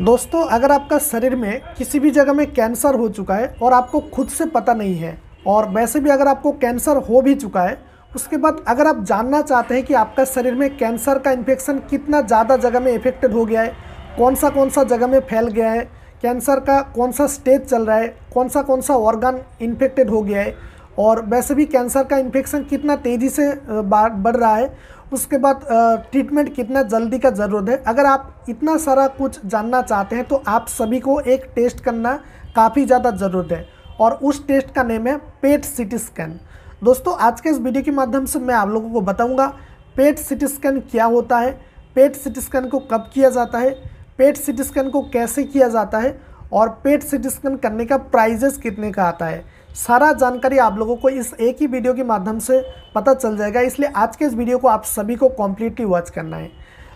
दोस्तों अगर आपका शरीर में किसी भी जगह में कैंसर हो चुका है और आपको खुद से पता नहीं है और वैसे भी अगर आपको कैंसर हो भी चुका है उसके बाद अगर आप जानना चाहते हैं कि आपका शरीर में कैंसर का इन्फेक्शन कितना ज़्यादा जगह में इफेक्टेड हो गया है कौन सा कौन सा जगह में फैल गया है कैंसर का कौन सा स्टेज चल रहा है कौन सा कौन सा ऑर्गन इन्फेक्टेड हो गया है और वैसे भी कैंसर का इन्फेक्शन कितना तेज़ी से बढ़ रहा है उसके बाद ट्रीटमेंट कितना जल्दी का ज़रूरत है अगर आप इतना सारा कुछ जानना चाहते हैं तो आप सभी को एक टेस्ट करना काफ़ी ज़्यादा ज़रूरत है और उस टेस्ट का नेम है पेट सिटी स्कैन दोस्तों आज के इस वीडियो के माध्यम से मैं आप लोगों को बताऊंगा पेट सिटी स्कैन क्या होता है पेट सिटी स्कैन को कब किया जाता है पेट सिटी स्कैन को कैसे किया जाता है और पेट सिटी स्कैन करने का प्राइजेस कितने का आता है सारा जानकारी आप लोगों को इस एक ही वीडियो के माध्यम से पता चल जाएगा इसलिए आज के इस वीडियो को आप सभी को कॉम्प्लीटली वॉच करना है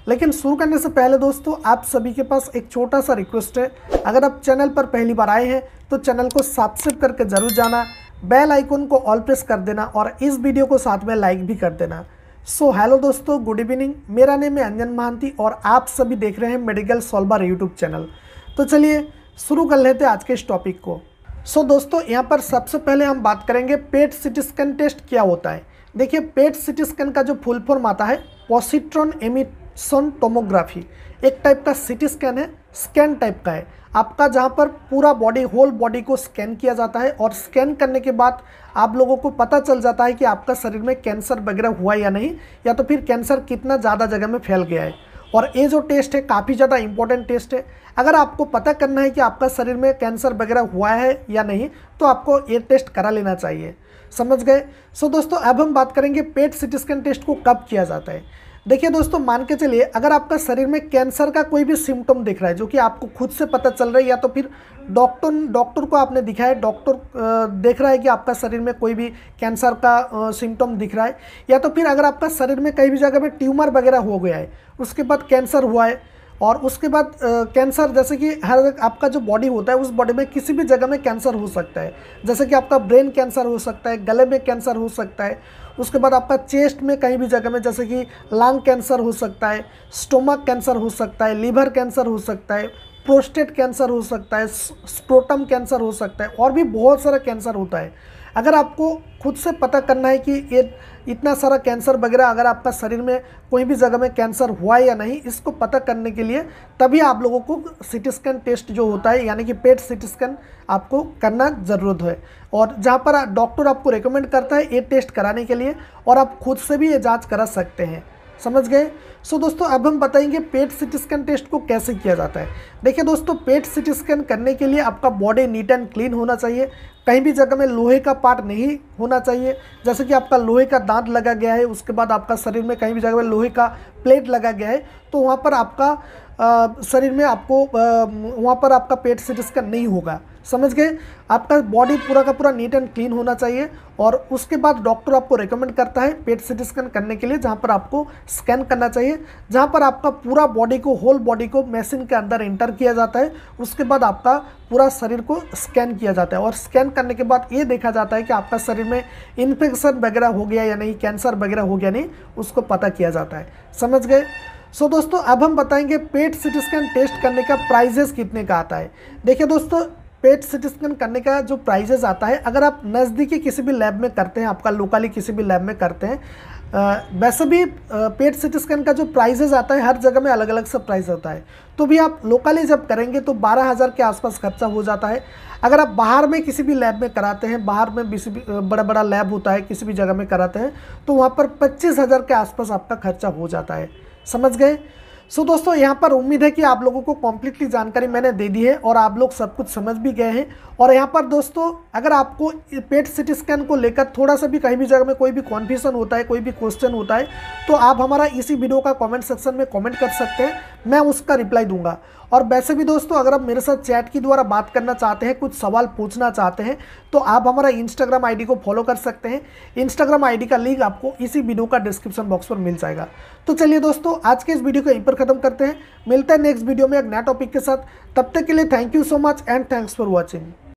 लेकिन शुरू करने से पहले दोस्तों आप सभी के पास एक छोटा सा रिक्वेस्ट है अगर आप चैनल पर पहली बार आए हैं तो चैनल को सब्सक्राइब करके ज़रूर जाना बेल आइकन को ऑल प्रेस कर देना और इस वीडियो को साथ में लाइक भी कर देना सो हेलो दोस्तों गुड इवनिंग मेरा नेम है अंजन महांती और आप सभी देख रहे हैं मेडिकल सॉल्वर यूट्यूब चैनल तो चलिए शुरू कर लेते हैं आज के इस टॉपिक को सो so, दोस्तों यहाँ पर सबसे पहले हम बात करेंगे पेट सिटी स्कैन टेस्ट क्या होता है देखिए पेट सिटी स्कैन का जो फुल फॉर्म आता है पॉसिट्रॉन एमिशन टोमोग्राफी एक टाइप का सिटी स्कैन है स्कैन टाइप का है आपका जहाँ पर पूरा बॉडी होल बॉडी को स्कैन किया जाता है और स्कैन करने के बाद आप लोगों को पता चल जाता है कि आपका शरीर में कैंसर वगैरह हुआ या नहीं या तो फिर कैंसर कितना ज़्यादा जगह में फैल गया है और ये जो टेस्ट है काफ़ी ज़्यादा इंपॉर्टेंट टेस्ट है अगर आपको पता करना है कि आपका शरीर में कैंसर वगैरह हुआ है या नहीं तो आपको ये टेस्ट करा लेना चाहिए समझ गए सो दोस्तों अब हम बात करेंगे पेट सिटी स्कैन टेस्ट को कब किया जाता है देखिए दोस्तों मान के चलिए अगर आपका शरीर में कैंसर का कोई भी सिम्टम दिख रहा है जो कि आपको खुद से पता चल रहा है या तो फिर डॉक्टर डॉक्टर को आपने दिखाया डॉक्टर देख रहा है कि आपका शरीर में कोई भी कैंसर का सिम्टम दिख रहा है या तो फिर अगर आपका शरीर में कई भी जगह में ट्यूमर वगैरह हो गया है उसके बाद कैंसर हुआ है और उसके बाद कैंसर जैसे कि हर आपका जो बॉडी होता है उस बॉडी में किसी भी जगह में कैंसर हो सकता है जैसे कि आपका ब्रेन कैंसर हो सकता है गले में कैंसर हो सकता है उसके बाद आपका चेस्ट में कहीं भी जगह में जैसे कि लंग कैंसर हो सकता है स्टोमक कैंसर हो सकता है लीवर कैंसर हो सकता है प्रोस्टेट कैंसर हो सकता है स्प्रोटम कैंसर हो सकता है और भी बहुत सारा कैंसर होता है अगर आपको खुद से पता करना है कि ये इतना सारा कैंसर वगैरह अगर आपका शरीर में कोई भी जगह में कैंसर हुआ है या नहीं इसको पता करने के लिए तभी आप लोगों को सिटी स्कैन टेस्ट जो होता है यानी कि पेट सिटी स्कैन आपको करना ज़रूरत है और जहाँ पर डॉक्टर आपको रिकमेंड करता है ये टेस्ट कराने के लिए और आप खुद से भी ये जाँच करा सकते हैं समझ गए सो दोस्तों अब हम बताएंगे पेट सिटी स्कैन टेस्ट को कैसे किया जाता है देखिए दोस्तों पेट सिटी स्कैन करने के लिए आपका बॉडी नीट एंड क्लीन होना चाहिए कहीं भी जगह में लोहे का पार्ट नहीं होना चाहिए जैसे कि आपका लोहे का दांत लगा गया है उसके बाद आपका शरीर में कहीं भी जगह में लोहे का प्लेट लगा गया है तो वहाँ पर आपका शरीर में आपको वहाँ पर आपका पेट सीटी स्कैन नहीं होगा समझ गए आपका बॉडी पूरा का पूरा नीट एंड क्लीन होना चाहिए और उसके बाद डॉक्टर आपको रेकमेंड करता है पेट सिटी स्कैन करने के लिए जहाँ पर आपको स्कैन करना चाहिए जहाँ पर आपका पूरा बॉडी को होल बॉडी को मशीन के अंदर एंटर किया जाता है उसके बाद आपका पूरा शरीर को स्कैन किया जाता है और स्कैन करने के बाद ये देखा जाता है कि आपका शरीर में इन्फेक्शन वगैरह हो गया या नहीं कैंसर वगैरह हो गया नहीं उसको पता किया जाता है समझ गए सो so, दोस्तों अब हम बताएंगे पेट सिटी स्कैन टेस्ट करने का प्राइजेस कितने का आता है देखिए दोस्तों पेट सिटी स्कैन करने का जो प्राइजेस आता है अगर आप नज़दीकी किसी भी लैब में करते हैं आपका लोकली किसी भी लैब में करते हैं वैसे भी पेट सिटी स्कैन का जो प्राइजेज आता है हर जगह में अलग अलग सब प्राइज होता है तो भी आप लोकली जब करेंगे तो बारह हज़ार के आसपास खर्चा हो जाता है अगर आप बाहर में किसी भी लैब में कराते हैं बाहर में किसी भी बड़ा बड़ा लैब होता है किसी भी जगह में कराते हैं तो वहाँ पर पच्चीस हज़ार के आसपास आपका खर्चा हो जाता है समझ गए सो so, दोस्तों यहाँ पर उम्मीद है कि आप लोगों को कम्प्लीटली जानकारी मैंने दे दी है और आप लोग सब कुछ समझ भी गए हैं और यहाँ पर दोस्तों अगर आपको पेट सिटी स्कैन को लेकर थोड़ा सा भी कहीं भी जगह में कोई भी कॉन्फ्यूजन होता है कोई भी क्वेश्चन होता है तो आप हमारा इसी वीडियो का कॉमेंट सेक्शन में कॉमेंट कर सकते हैं मैं उसका रिप्लाई दूंगा और वैसे भी दोस्तों अगर आप मेरे साथ चैट के द्वारा बात करना चाहते हैं कुछ सवाल पूछना चाहते हैं तो आप हमारा इंस्टाग्राम आईडी को फॉलो कर सकते हैं इंस्टाग्राम आईडी का लिंक आपको इसी वीडियो का डिस्क्रिप्शन बॉक्स पर मिल जाएगा तो चलिए दोस्तों आज के इस वीडियो को यहीं पर ख़त्म करते हैं मिलते हैं नेक्स्ट वीडियो में एक नया टॉपिक के साथ तब तक के लिए thank you so much and thanks for watching